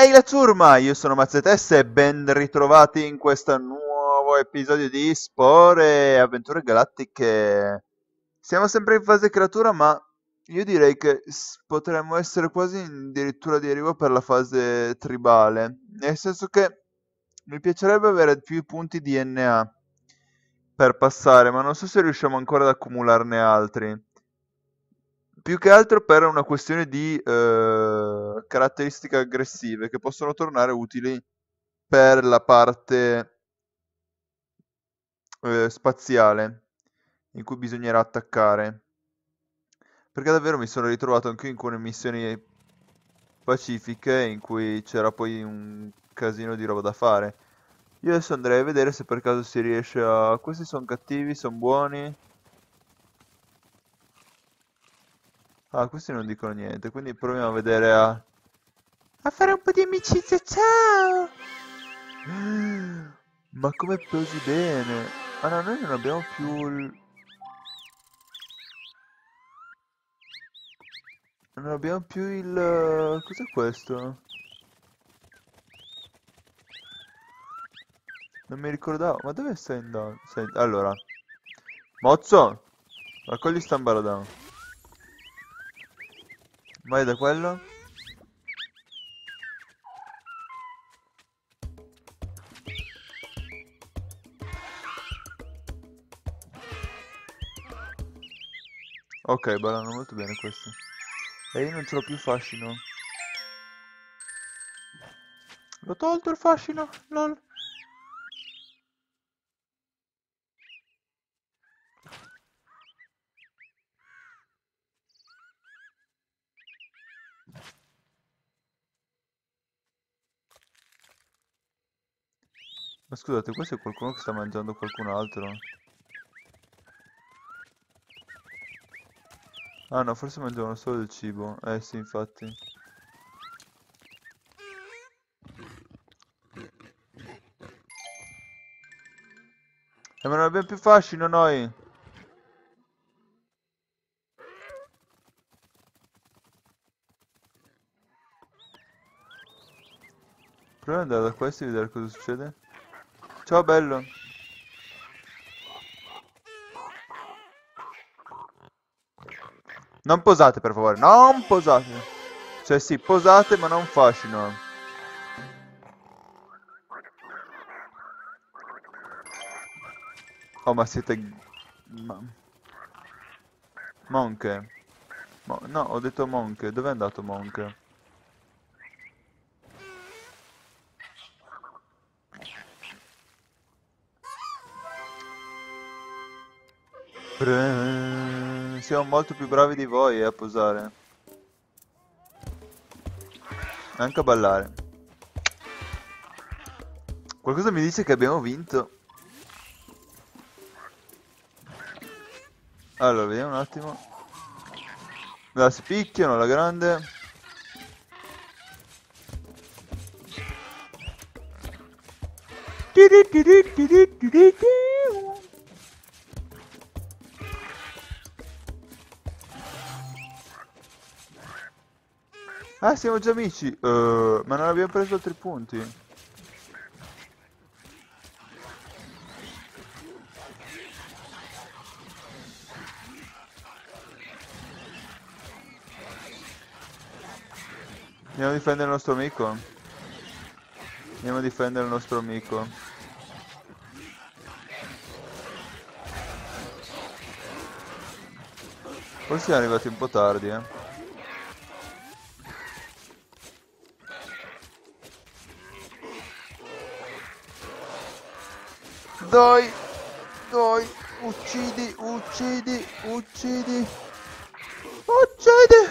Ehi la ciurma, io sono Mazzetess e ben ritrovati in questo nuovo episodio di Spore e Avventure Galattiche. Siamo sempre in fase creatura, ma io direi che potremmo essere quasi addirittura di arrivo per la fase tribale. Nel senso che mi piacerebbe avere più punti DNA per passare, ma non so se riusciamo ancora ad accumularne altri più che altro per una questione di eh, caratteristiche aggressive che possono tornare utili per la parte eh, spaziale in cui bisognerà attaccare. Perché davvero mi sono ritrovato anche in alcune missioni pacifiche in cui c'era poi un casino di roba da fare. Io adesso andrei a vedere se per caso si riesce a... Questi sono cattivi, sono buoni. Ah, questi non dicono niente, quindi proviamo a vedere a... A fare un po' di amicizia, ciao! Ma come così bene? Ah no, noi non abbiamo più il... Non abbiamo più il... Cos'è questo? Non mi ricordavo. Ma dove stai andando? Sei... Allora. Mozzo! Raccogli sta imbaradano. Vai da quello. Ok, ballano molto bene questi. E io non ce l'ho più fascino. L'ho tolto il fascino, lol. scusate, questo è qualcuno che sta mangiando qualcun altro. Ah no, forse mangiavano solo del cibo. Eh sì, infatti. Eh, ma non abbiamo più fascino noi. Proviamo ad andare da questi e vedere cosa succede. Ciao bello. Non posate per favore, non posate. Cioè sì, posate ma non fascino. Oh ma siete... Ma... Monk. Mo... No, ho detto Monk. Dov'è andato Monke? Siamo molto più bravi di voi a posare. Anche a ballare. Qualcosa mi dice che abbiamo vinto. Allora, vediamo un attimo. La spicchiano, la grande. Ah, siamo già amici. Uh, ma non abbiamo preso altri punti. Andiamo a difendere il nostro amico. Andiamo a difendere il nostro amico. Forse siamo arrivati un po' tardi, eh. Dai, dai, uccidi, uccidi, uccidi. Uccidi.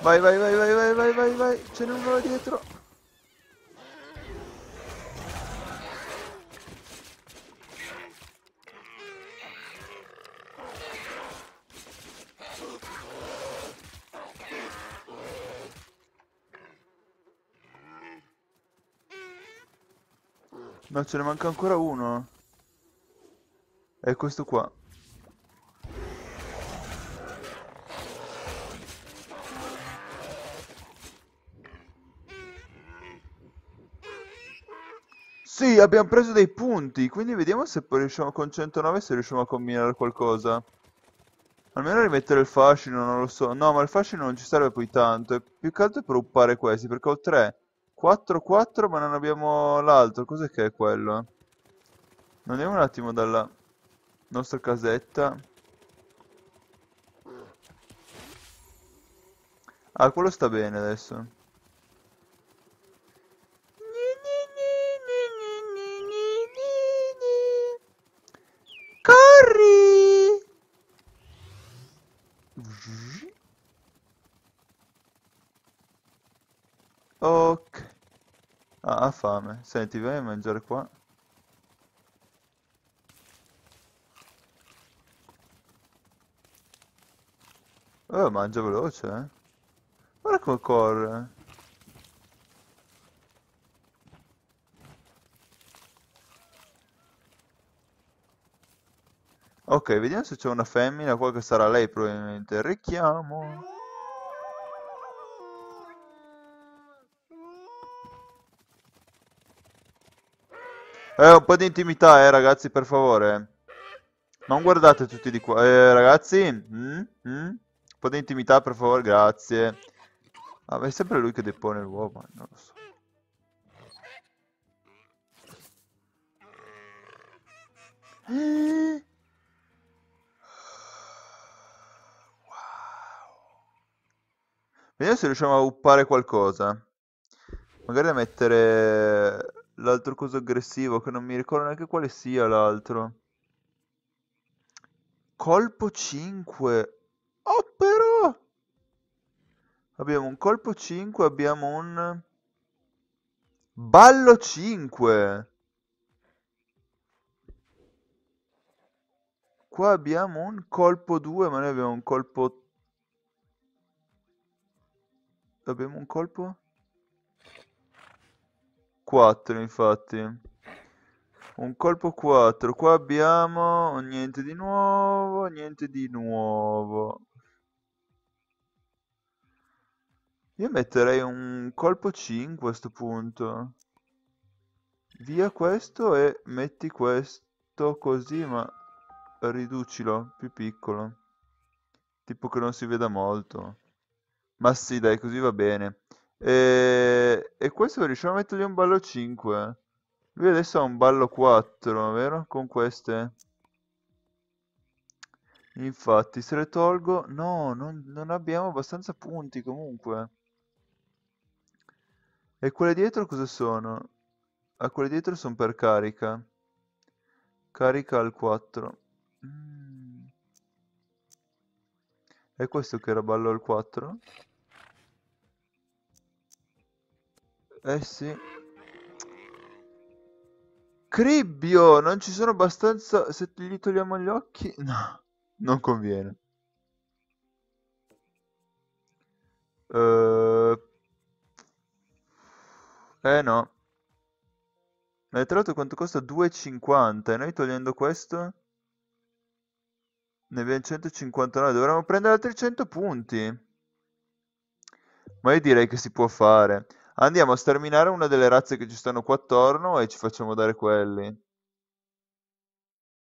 Vai, vai, vai, vai, vai, vai, vai, vai. Ce n'è uno dietro. No, ce ne manca ancora uno. È questo qua. Sì, abbiamo preso dei punti, quindi vediamo se poi riusciamo con 109 se riusciamo a combinare qualcosa. Almeno rimettere il fascino, non lo so. No, ma il fascino non ci serve poi tanto. È più che altro per uppare questi, perché ho tre. 4-4 ma non abbiamo l'altro. Cos'è che è quello? Non andiamo un attimo dalla nostra casetta. Ah, quello sta bene adesso. Corri! Ok. Ah, ha fame. Senti, vai a mangiare qua. Oh, mangia veloce, eh. Guarda come corre. Ok, vediamo se c'è una femmina qua che sarà lei probabilmente. Richiamo. Eh, un po' di intimità, eh, ragazzi, per favore. Non guardate tutti di qua. Eh, ragazzi? Mm? Mm? Un po' di intimità, per favore, grazie. Ah, ma è sempre lui che depone l'uovo, eh, non lo so. Wow. Vediamo se riusciamo a uppare qualcosa. Magari a mettere l'altro coso aggressivo che non mi ricordo neanche quale sia l'altro. Colpo 5. Oh però! Abbiamo un colpo 5, abbiamo un... Ballo 5! Qua abbiamo un colpo 2, ma noi abbiamo un colpo... Abbiamo un colpo... 4 infatti un colpo 4 qua abbiamo niente di nuovo niente di nuovo io metterei un colpo 5 a questo punto via questo e metti questo così ma riducilo più piccolo tipo che non si veda molto ma sì dai così va bene e, e questo riusciamo a mettergli un ballo 5. Lui adesso ha un ballo 4, vero? Con queste. Infatti, se le tolgo... No, non, non abbiamo abbastanza punti comunque. E quelle dietro cosa sono? Ah, quelle dietro sono per carica. Carica al 4. Mm. E questo che era ballo al 4? Eh sì. Cribbio, non ci sono abbastanza... Se gli togliamo gli occhi... No, non conviene. Uh... Eh no. Ma tra l'altro quanto costa? 2,50. E noi togliendo questo? Ne abbiamo 159. Dovremmo prendere altri 100 punti. Ma io direi che si può fare. Andiamo a sterminare una delle razze che ci stanno qua attorno e ci facciamo dare quelli.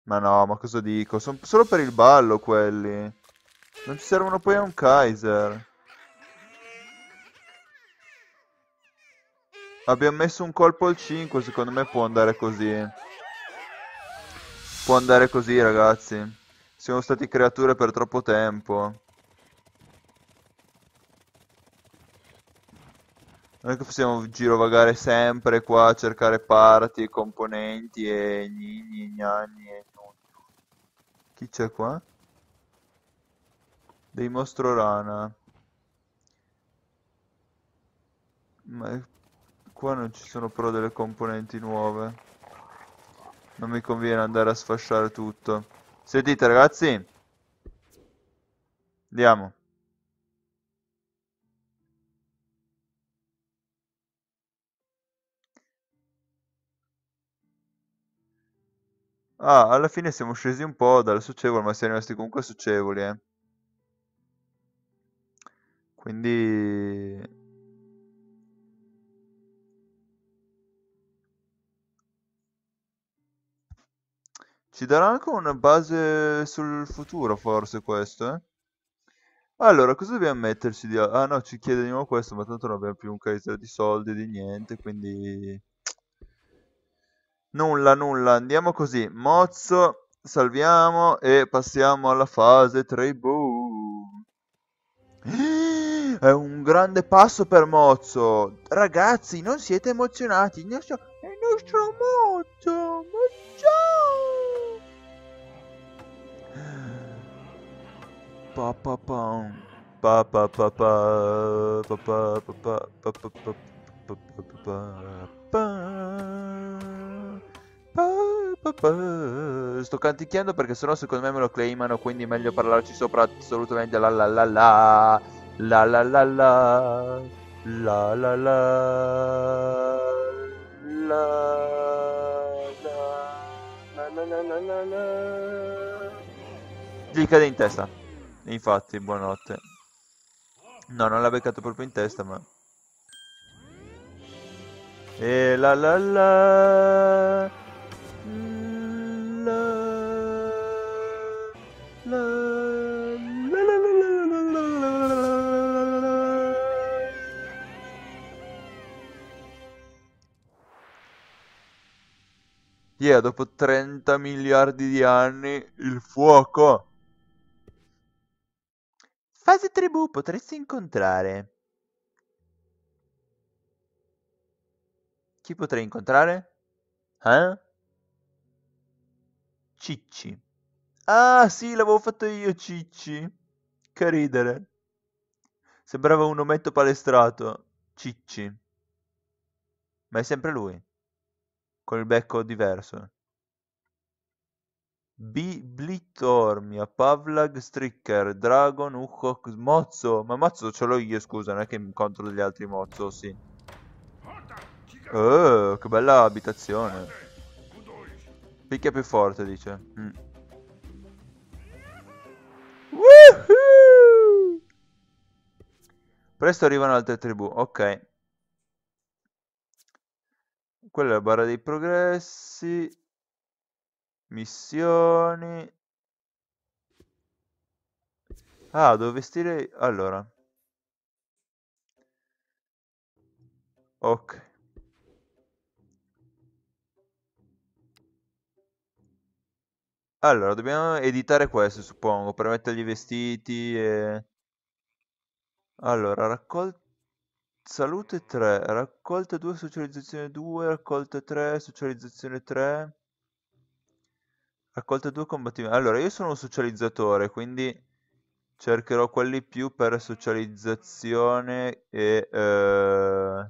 Ma no, ma cosa dico? Sono solo per il ballo quelli. Non ci servono poi a un Kaiser. Abbiamo messo un colpo al 5, secondo me può andare così. Può andare così, ragazzi. Siamo stati creature per troppo tempo. Non è che possiamo girovagare sempre qua a cercare parti componenti e gnigni, gnagni e nonno. Chi c'è qua? Dei mostro rana. Ma qua non ci sono però delle componenti nuove. Non mi conviene andare a sfasciare tutto. Sentite ragazzi? Andiamo. Ah, alla fine siamo scesi un po' dal socievole, ma siamo rimasti comunque socievoli, eh. Quindi... Ci darà anche una base sul futuro, forse, questo, eh? Allora, cosa dobbiamo metterci di... Ah no, ci chiede di nuovo questo, ma tanto non abbiamo più un caricatore di soldi, di niente, quindi... Nulla, nulla, andiamo così. Mozzo, salviamo e passiamo alla fase 3. Boom. È un grande passo per Mozzo. Ragazzi, non siete emozionati. Il nostro, il nostro Mozzo. Mozzo. Pa pa pa. Pa pa pa pa. Pa pa pa pa. Pa pa pa pa. pa. Sto canticchiando perché sennò secondo me me lo claimano, quindi meglio parlarci sopra assolutamente la la la la la la la la la la la la gli cade in testa infatti buonanotte no non l'ha beccato proprio in testa ma e la la la Yeah, dopo 30 miliardi di anni, il fuoco. Fase tribù potresti incontrare. Chi potrei incontrare? Eh? Cicci. Ah, sì, l'avevo fatto io, Cicci. Che ridere. Sembrava un ometto palestrato. Cicci. Ma è sempre lui con il becco diverso. Blitormia, Pavlag, Stricker, Dragon, Uchok, Mozzo. Ma Mozzo ce l'ho io, scusa, non è che incontro degli altri Mozzo, sì. Oh, che bella abitazione. Picchia più forte, dice. Mm. Presto arrivano altre tribù, ok quella è la barra dei progressi, missioni. Ah, devo vestire... Allora. Ok. Allora, dobbiamo editare questo, suppongo, per mettergli i vestiti e... Allora, raccolta... Salute 3, raccolta 2, socializzazione 2, raccolta 3, socializzazione 3. Raccolta 2, combattimento. Allora, io sono un socializzatore, quindi cercherò quelli più per socializzazione e eh,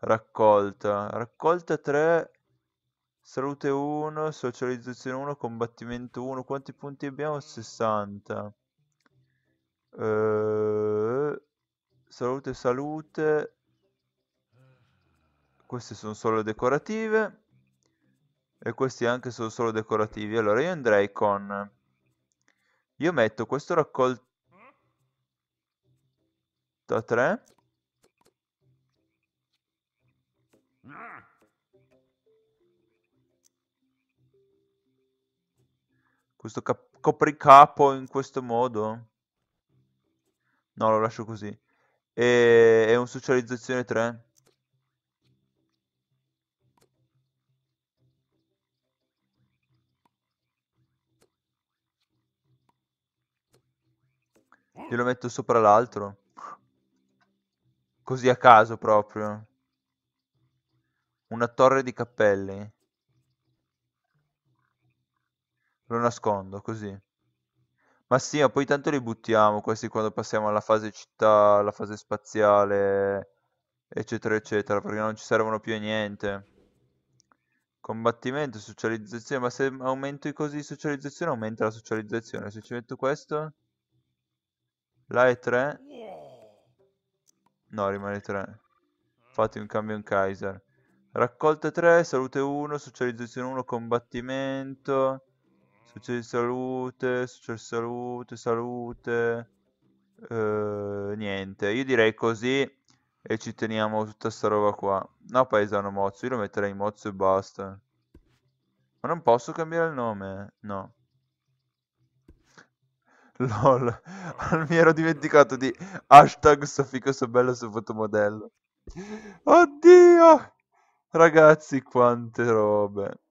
raccolta. Raccolta 3, salute 1, socializzazione 1, combattimento 1. Quanti punti abbiamo? 60. Eh salute salute queste sono solo decorative e questi anche sono solo decorativi allora io andrei con io metto questo raccolto da 3 questo copricapo in questo modo no lo lascio così e è un socializzazione 3. Glielo metto sopra l'altro. Così a caso proprio. Una torre di cappelli. Lo nascondo così. Ma sì, ma poi tanto li buttiamo questi quando passiamo alla fase città, alla fase spaziale, eccetera, eccetera, perché non ci servono più a niente. Combattimento, socializzazione, ma se aumento i cosi di socializzazione aumenta la socializzazione. Se ci metto questo, là è 3. No, rimane 3. Fate un cambio in Kaiser. Raccolta 3, salute 1, socializzazione 1, combattimento. Successo di salute, successo di salute, salute. Eh, niente, io direi così e ci teniamo tutta sta roba qua. No, paesano Mozzo, io lo metterei Mozzo e basta. Ma non posso cambiare il nome? No. LOL, mi ero dimenticato di hashtag sto fico, sto bello, sto fotomodello. Oddio! Ragazzi, quante robe.